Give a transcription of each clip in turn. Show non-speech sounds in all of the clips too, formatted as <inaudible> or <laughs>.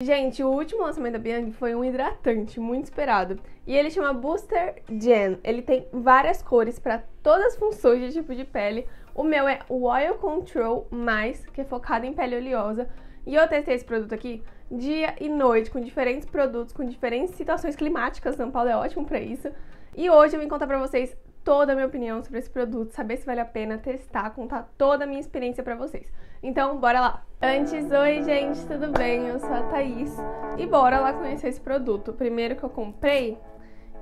Gente, o último lançamento da Beyond foi um hidratante muito esperado. E ele chama Booster Gen. Ele tem várias cores para todas as funções de tipo de pele. O meu é o Oil Control Mais, que é focado em pele oleosa. E eu testei esse produto aqui dia e noite, com diferentes produtos, com diferentes situações climáticas. São Paulo é ótimo para isso. E hoje eu vim contar pra vocês toda a minha opinião sobre esse produto, saber se vale a pena testar, contar toda a minha experiência para vocês. Então, bora lá! Antes, oi gente, tudo bem? Eu sou a Thaís e bora lá conhecer esse produto. primeiro que eu comprei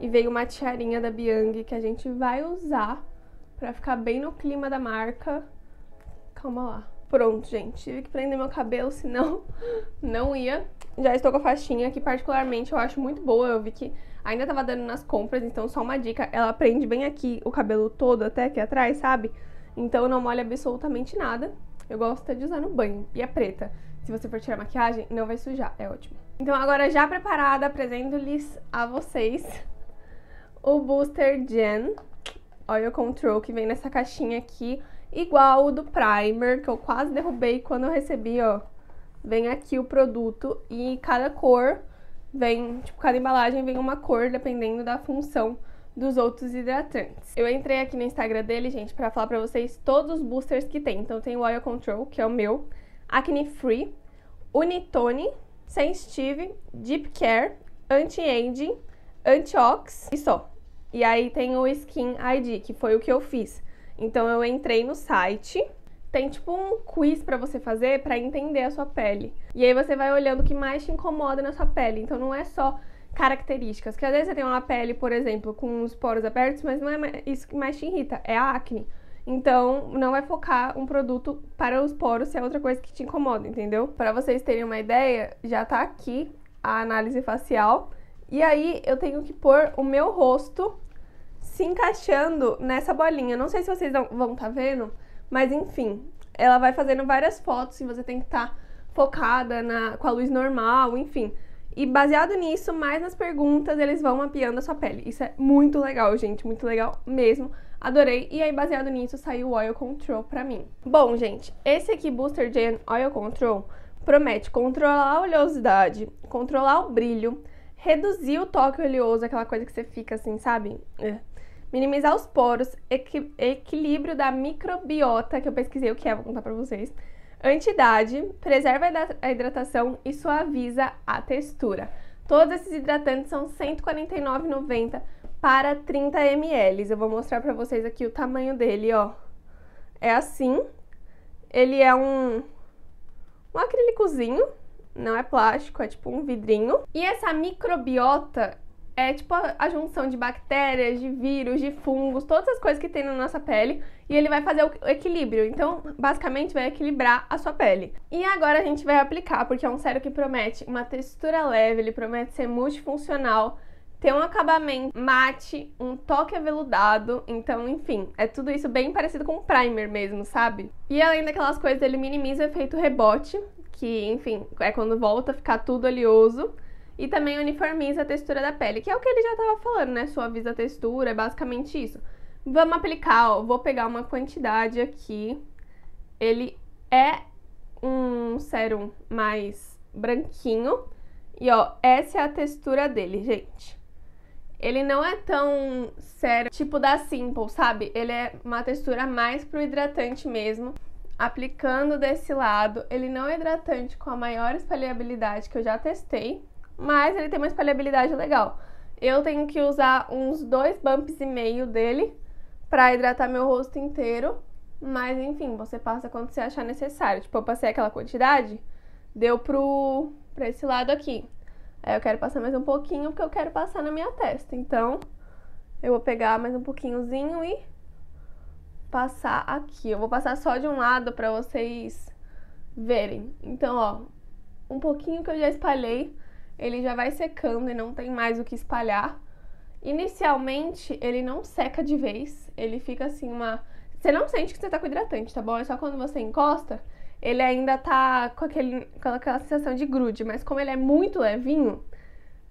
e veio uma tiarinha da Biang que a gente vai usar pra ficar bem no clima da marca. Calma lá. Pronto, gente. Tive que prender meu cabelo, senão <laughs> não ia. Já estou com a faixinha, que particularmente eu acho muito boa. Eu vi que Ainda tava dando nas compras, então só uma dica, ela prende bem aqui o cabelo todo até aqui atrás, sabe? Então não molha absolutamente nada. Eu gosto de usar no banho e é preta. Se você for tirar maquiagem, não vai sujar, é ótimo. Então agora já preparada, apresento-lhes a vocês o Booster Gen Oil Control, que vem nessa caixinha aqui, igual o do Primer, que eu quase derrubei quando eu recebi, ó. Vem aqui o produto e cada cor vem, tipo, cada embalagem vem uma cor, dependendo da função dos outros hidratantes. Eu entrei aqui no Instagram dele, gente, para falar para vocês todos os boosters que tem. Então tem o Oil Control, que é o meu, Acne Free, Unitone, Sensitive, Deep Care, Anti-Aging, Anti-Ox e só. E aí tem o Skin ID, que foi o que eu fiz. Então eu entrei no site tem tipo um quiz para você fazer para entender a sua pele. E aí você vai olhando o que mais te incomoda na sua pele. Então não é só características, que às vezes você tem uma pele, por exemplo, com os poros abertos, mas não é isso que mais te irrita, é a acne. Então, não vai é focar um produto para os poros se é outra coisa que te incomoda, entendeu? Para vocês terem uma ideia, já tá aqui a análise facial. E aí eu tenho que pôr o meu rosto se encaixando nessa bolinha. Não sei se vocês vão estar tá vendo, mas enfim, ela vai fazendo várias fotos e você tem que estar tá focada na, com a luz normal, enfim. E baseado nisso, mais nas perguntas, eles vão mapeando a sua pele. Isso é muito legal, gente, muito legal mesmo. Adorei. E aí, baseado nisso, saiu o Oil Control pra mim. Bom, gente, esse aqui, Booster Gen Oil Control, promete controlar a oleosidade, controlar o brilho, reduzir o toque oleoso, aquela coisa que você fica assim, sabe? É minimizar os poros, equi equilíbrio da microbiota, que eu pesquisei o que é, vou contar pra vocês, antidade, preserva a hidratação e suaviza a textura. Todos esses hidratantes são R$ 149,90 para 30 ml. Eu vou mostrar pra vocês aqui o tamanho dele, ó. É assim. Ele é um, um acrílicozinho, não é plástico, é tipo um vidrinho. E essa microbiota é tipo a, junção de bactérias, de vírus, de fungos, todas as coisas que tem na nossa pele, e ele vai fazer o, equilíbrio. Então, basicamente, vai equilibrar a sua pele. E agora a gente vai aplicar, porque é um sério que promete uma textura leve, ele promete ser multifuncional, ter um acabamento mate, um toque aveludado, então, enfim, é tudo isso bem parecido com um primer mesmo, sabe? E além daquelas coisas, ele minimiza o efeito rebote, que, enfim, é quando volta a ficar tudo oleoso. E também uniformiza a textura da pele, que é o que ele já estava falando, né? Suaviza a textura, é basicamente isso. Vamos aplicar, ó, vou pegar uma quantidade aqui. Ele é um sérum mais branquinho. E ó, essa é a textura dele, gente. Ele não é tão sério, tipo da Simple, sabe? Ele é uma textura mais pro hidratante mesmo. Aplicando desse lado, ele não é hidratante com a maior espalhabilidade que eu já testei mas ele tem uma espalhabilidade legal. Eu tenho que usar uns dois bumps e meio dele para hidratar meu rosto inteiro, mas enfim, você passa quando você achar necessário. Tipo, eu passei aquela quantidade, deu pro pra esse lado aqui. Aí eu quero passar mais um pouquinho porque eu quero passar na minha testa. Então, eu vou pegar mais um pouquinhozinho e passar aqui. Eu vou passar só de um lado para vocês verem. Então, ó, um pouquinho que eu já espalhei ele já vai secando e não tem mais o que espalhar. Inicialmente, ele não seca de vez, ele fica assim uma... Você não sente que você tá com hidratante, tá bom? É só quando você encosta, ele ainda tá com, aquele, com aquela sensação de grude, mas como ele é muito levinho,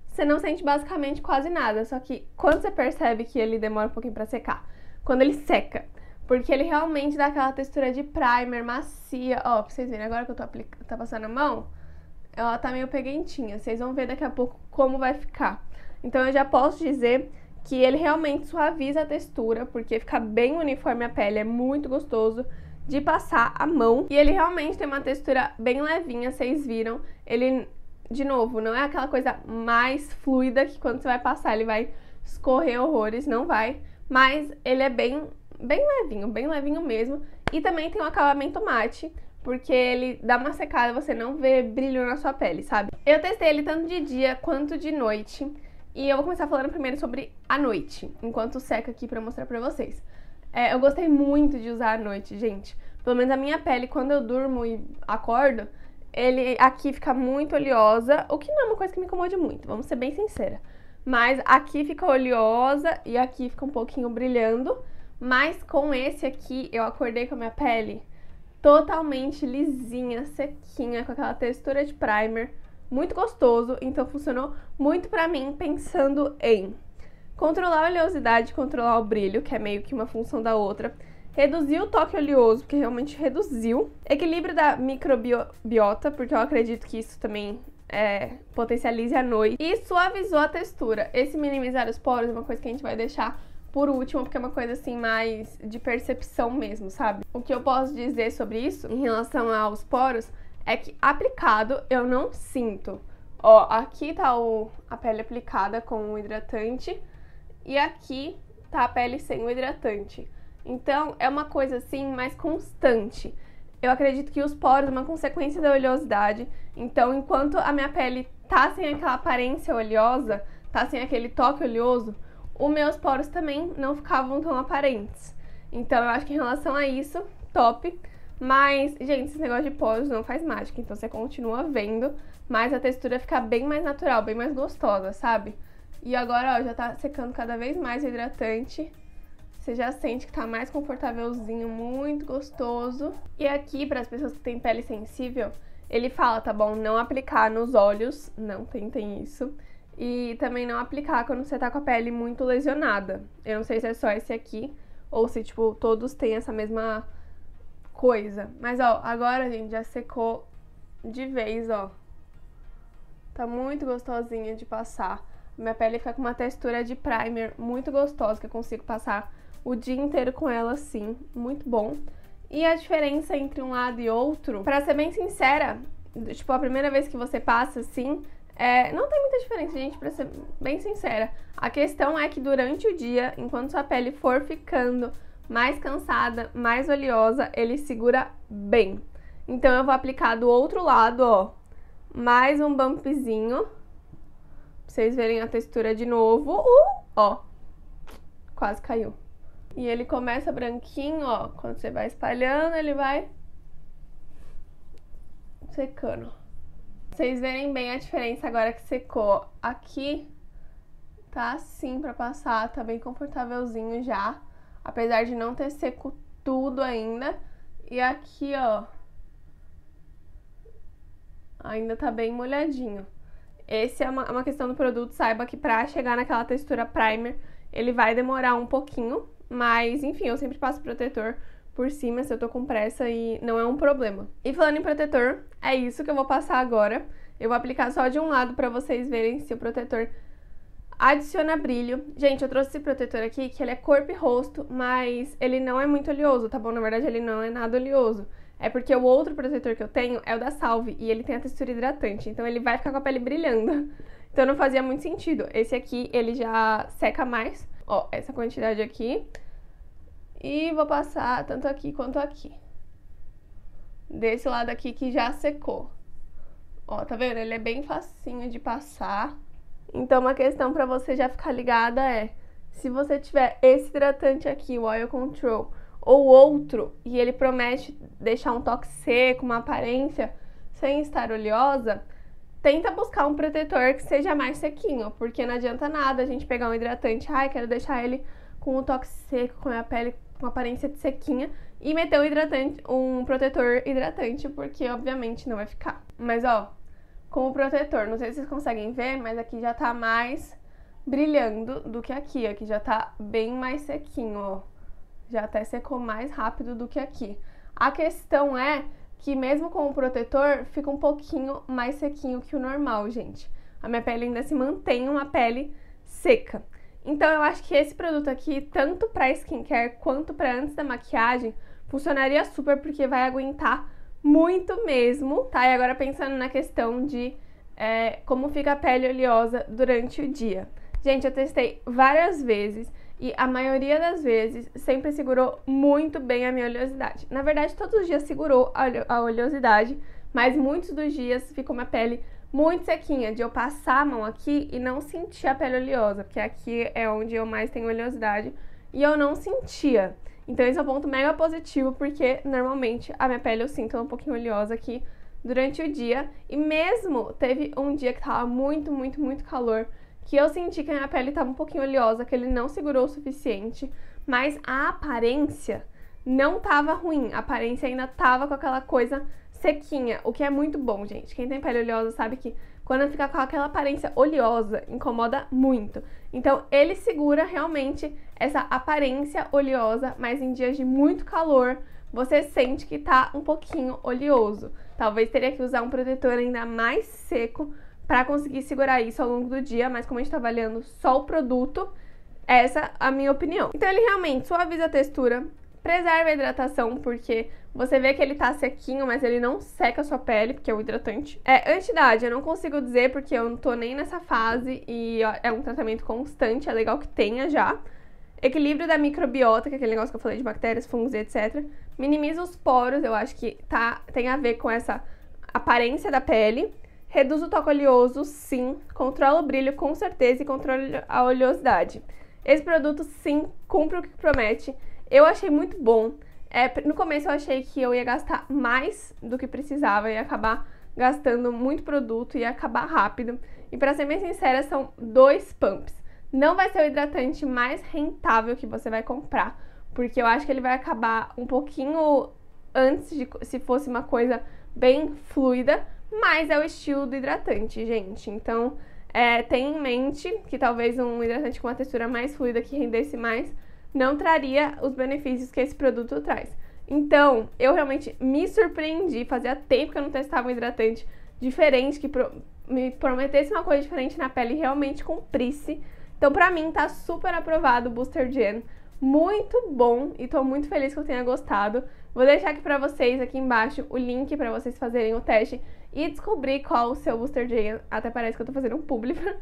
você não sente basicamente quase nada. Só que quando você percebe que ele demora um pouquinho para secar, quando ele seca, porque ele realmente dá aquela textura de primer macia. Ó, pra vocês verem agora que eu tô, tá passando a mão, ela tá meio peguentinha. Vocês vão ver daqui a pouco como vai ficar. Então eu já posso dizer que ele realmente suaviza a textura, porque fica bem uniforme a pele, é muito gostoso de passar a mão. E ele realmente tem uma textura bem levinha, vocês viram. Ele, de novo, não é aquela coisa mais fluida que quando você vai passar ele vai escorrer horrores, não vai. Mas ele é bem, bem levinho, bem levinho mesmo. E também tem um acabamento mate, porque ele dá uma secada, você não vê brilho na sua pele, sabe? Eu testei ele tanto de dia quanto de noite, e eu vou começar falando primeiro sobre a noite, enquanto seca aqui pra mostrar pra vocês. É, eu gostei muito de usar à noite, gente. Pelo menos a minha pele, quando eu durmo e acordo, ele aqui fica muito oleosa, o que não é uma coisa que me incomode muito, vamos ser bem sincera. Mas aqui fica oleosa e aqui fica um pouquinho brilhando, mas com esse aqui eu acordei com a minha pele totalmente lisinha, sequinha, com aquela textura de primer, muito gostoso, então funcionou muito pra mim pensando em controlar a oleosidade, controlar o brilho, que é meio que uma função da outra, reduzir o toque oleoso, porque realmente reduziu, equilíbrio da microbiota, porque eu acredito que isso também é, potencialize a noite, e suavizou a textura. Esse minimizar os poros é uma coisa que a gente vai deixar por último, porque é uma coisa assim mais de percepção mesmo, sabe? O que eu posso dizer sobre isso em relação aos poros é que aplicado eu não sinto. Ó, aqui tá o, a pele aplicada com o hidratante e aqui tá a pele sem o hidratante. Então é uma coisa assim mais constante. Eu acredito que os poros é uma consequência da oleosidade. Então, enquanto a minha pele tá sem aquela aparência oleosa, tá sem aquele toque oleoso, os meus poros também não ficavam tão aparentes. Então eu acho que em relação a isso, top. Mas, gente, esse negócio de poros não faz mágica, então você continua vendo, mas a textura fica bem mais natural, bem mais gostosa, sabe? E agora, ó, já tá secando cada vez mais o hidratante. Você já sente que tá mais confortávelzinho, muito gostoso. E aqui, para as pessoas que têm pele sensível, ele fala, tá bom, não aplicar nos olhos, não tentem isso. E também não aplicar quando você tá com a pele muito lesionada. Eu não sei se é só esse aqui ou se, tipo, todos têm essa mesma coisa. Mas, ó, agora, gente, já secou de vez, ó. Tá muito gostosinha de passar. Minha pele fica com uma textura de primer muito gostosa, que eu consigo passar o dia inteiro com ela assim, muito bom. E a diferença entre um lado e outro, para ser bem sincera, tipo, a primeira vez que você passa assim, é, não tem muita diferença, gente, pra ser bem sincera. A questão é que durante o dia, enquanto sua pele for ficando mais cansada, mais oleosa, ele segura bem. Então eu vou aplicar do outro lado, ó, mais um bumpzinho. Pra vocês verem a textura de novo. Uh, ó, quase caiu. E ele começa branquinho, ó, quando você vai espalhando, ele vai secando vocês verem bem a diferença agora que secou. Aqui tá assim pra passar, tá bem confortávelzinho já, apesar de não ter seco tudo ainda. E aqui, ó, ainda tá bem molhadinho. Esse é uma, é uma questão do produto, saiba que pra chegar naquela textura primer, ele vai demorar um pouquinho, mas enfim, eu sempre passo protetor por cima se eu tô com pressa e não é um problema. E falando em protetor, é isso que eu vou passar agora. Eu vou aplicar só de um lado para vocês verem se o protetor adiciona brilho. Gente, eu trouxe esse protetor aqui que ele é corpo e rosto, mas ele não é muito oleoso, tá bom? Na verdade, ele não é nada oleoso. É porque o outro protetor que eu tenho é o da Salve e ele tem a textura hidratante, então ele vai ficar com a pele brilhando. <laughs> Então não fazia muito sentido. Esse aqui, ele já seca mais. Ó, essa quantidade aqui e vou passar tanto aqui quanto aqui. Desse lado aqui que já secou. Ó, tá vendo? Ele é bem facinho de passar. Então, uma questão pra você já ficar ligada é... Se você tiver esse hidratante aqui, o Oil Control, ou outro, e ele promete deixar um toque seco, uma aparência sem estar oleosa, tenta buscar um protetor que seja mais sequinho, porque não adianta nada a gente pegar um hidratante, ai, quero deixar ele com o um toque seco, com a pele com aparência de sequinha e meter um hidratante, um protetor hidratante, porque obviamente não vai ficar. Mas ó, com o protetor, não sei se vocês conseguem ver, mas aqui já tá mais brilhando do que aqui, aqui já tá bem mais sequinho, ó. Já até secou mais rápido do que aqui. A questão é que mesmo com o protetor, fica um pouquinho mais sequinho que o normal, gente. A minha pele ainda se mantém uma pele seca. Então eu acho que esse produto aqui, tanto para skincare quanto para antes da maquiagem, funcionaria super porque vai aguentar muito mesmo, tá? E agora pensando na questão de é, como fica a pele oleosa durante o dia. Gente, eu testei várias vezes e a maioria das vezes sempre segurou muito bem a minha oleosidade. Na verdade, todos os dias segurou a oleosidade, mas muitos dos dias ficou uma pele muito sequinha, de eu passar a mão aqui e não sentir a pele oleosa, porque aqui é onde eu mais tenho oleosidade e eu não sentia. Então esse é um ponto mega positivo, porque normalmente a minha pele eu sinto um pouquinho oleosa aqui durante o dia. E mesmo teve um dia que tava muito, muito, muito calor, que eu senti que a minha pele tava um pouquinho oleosa, que ele não segurou o suficiente, mas a aparência não tava ruim, a aparência ainda tava com aquela coisa sequinha, o que é muito bom, gente. Quem tem pele oleosa sabe que quando fica com aquela aparência oleosa, incomoda muito. Então, ele segura realmente essa aparência oleosa, mas em dias de muito calor, você sente que tá um pouquinho oleoso. Talvez teria que usar um protetor ainda mais seco para conseguir segurar isso ao longo do dia, mas como a gente tá avaliando só o produto, essa é a minha opinião. Então, ele realmente suaviza a textura, preserva a hidratação, porque você vê que ele tá sequinho, mas ele não seca a sua pele, porque é o hidratante. É, antidade, eu não consigo dizer porque eu não tô nem nessa fase e é um tratamento constante, é legal que tenha já. Equilíbrio da microbiota, que é aquele negócio que eu falei de bactérias, fungos e etc. Minimiza os poros, eu acho que tá, tem a ver com essa aparência da pele. Reduz o toque oleoso, sim. Controla o brilho, com certeza, e controla a oleosidade. Esse produto, sim, cumpre o que promete. Eu achei muito bom. É, no começo eu achei que eu ia gastar mais do que precisava e acabar gastando muito produto e acabar rápido. E para ser bem sincera, são dois pumps. Não vai ser o hidratante mais rentável que você vai comprar, porque eu acho que ele vai acabar um pouquinho antes de se fosse uma coisa bem fluida, mas é o estilo do hidratante, gente. Então, é, tenha em mente que talvez um hidratante com uma textura mais fluida que rendesse mais não traria os benefícios que esse produto traz. Então, eu realmente me surpreendi, fazia tempo que eu não testava um hidratante diferente, que pro, me prometesse uma coisa diferente na pele e realmente cumprisse. Então, pra mim, tá super aprovado o Booster Gen. Muito bom e tô muito feliz que eu tenha gostado. Vou deixar aqui para vocês aqui embaixo o link para vocês fazerem o teste e descobrir qual o seu booster J. Até parece que eu tô fazendo um publi <laughs> pra,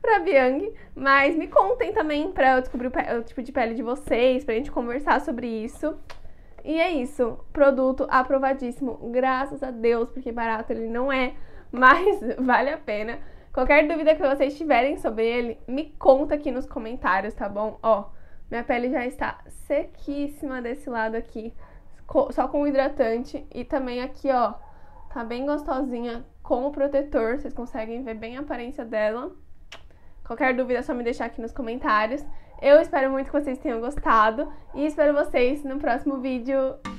pra Biang. Mas me contem também pra eu descobrir o, o, tipo de pele de vocês, pra gente conversar sobre isso. E é isso. Produto aprovadíssimo. Graças a Deus, porque barato ele não é, <laughs> mas vale a pena. Qualquer dúvida que vocês tiverem sobre ele, me conta aqui nos comentários, tá bom? Ó, minha pele já está sequíssima desse lado aqui só com hidratante. E também aqui, ó, tá bem gostosinha com o protetor. Vocês conseguem ver bem a aparência dela. Qualquer dúvida é só me deixar aqui nos comentários. Eu espero muito que vocês tenham gostado e espero vocês no próximo vídeo.